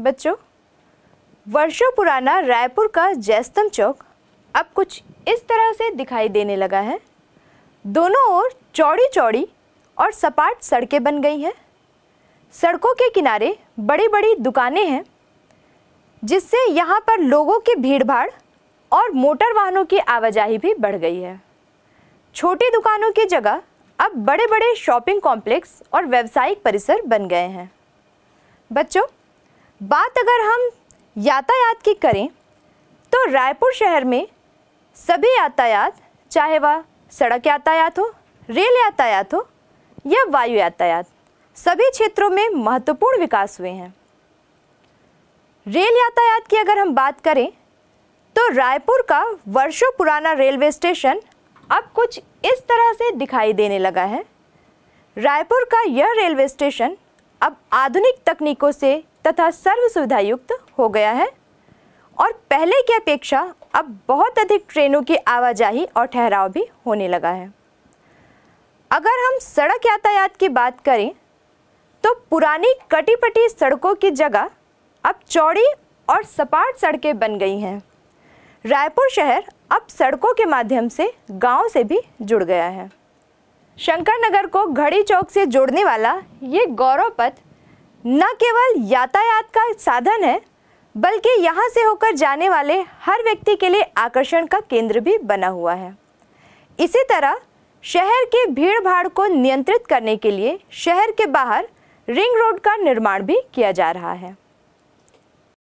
बच्चों वर्षों पुराना रायपुर का जैस्तम चौक अब कुछ इस तरह से दिखाई देने लगा है दोनों ओर चौड़ी चौड़ी और सपाट सड़कें बन गई हैं सड़कों के किनारे बड़ी बड़ी दुकानें हैं जिससे यहाँ पर लोगों की भीड़भाड़ और मोटर वाहनों की आवाजाही भी बढ़ गई है छोटी दुकानों की जगह अब बड़े बड़े शॉपिंग कॉम्प्लेक्स और व्यावसायिक परिसर बन गए हैं बच्चों बात अगर हम यातायात की करें तो रायपुर शहर में सभी यातायात चाहे वह सड़क यातायात हो रेल यातायात हो या वायु यातायात सभी क्षेत्रों में महत्वपूर्ण विकास हुए हैं रेल यातायात की अगर हम बात करें तो रायपुर का वर्षों पुराना रेलवे स्टेशन अब कुछ इस तरह से दिखाई देने लगा है रायपुर का यह रेलवे स्टेशन अब आधुनिक तकनीकों से तथा सर्व सुविधा युक्त हो गया है और पहले की अपेक्षा अब बहुत अधिक ट्रेनों की आवाजाही और ठहराव भी होने लगा है अगर हम सड़क यातायात की बात करें तो पुरानी कटीपटी सड़कों की जगह अब चौड़ी और सपाट सड़कें बन गई हैं रायपुर शहर अब सड़कों के माध्यम से गांव से भी जुड़ गया है शंकर नगर को घड़ी चौक से जोड़ने वाला ये गौरव पथ न केवल यातायात का साधन है बल्कि यहाँ से होकर जाने वाले हर व्यक्ति के लिए आकर्षण का केंद्र भी बना हुआ है इसी तरह शहर के भीड़ भाड़ को नियंत्रित करने के लिए शहर के बाहर रिंग रोड का निर्माण भी किया जा रहा है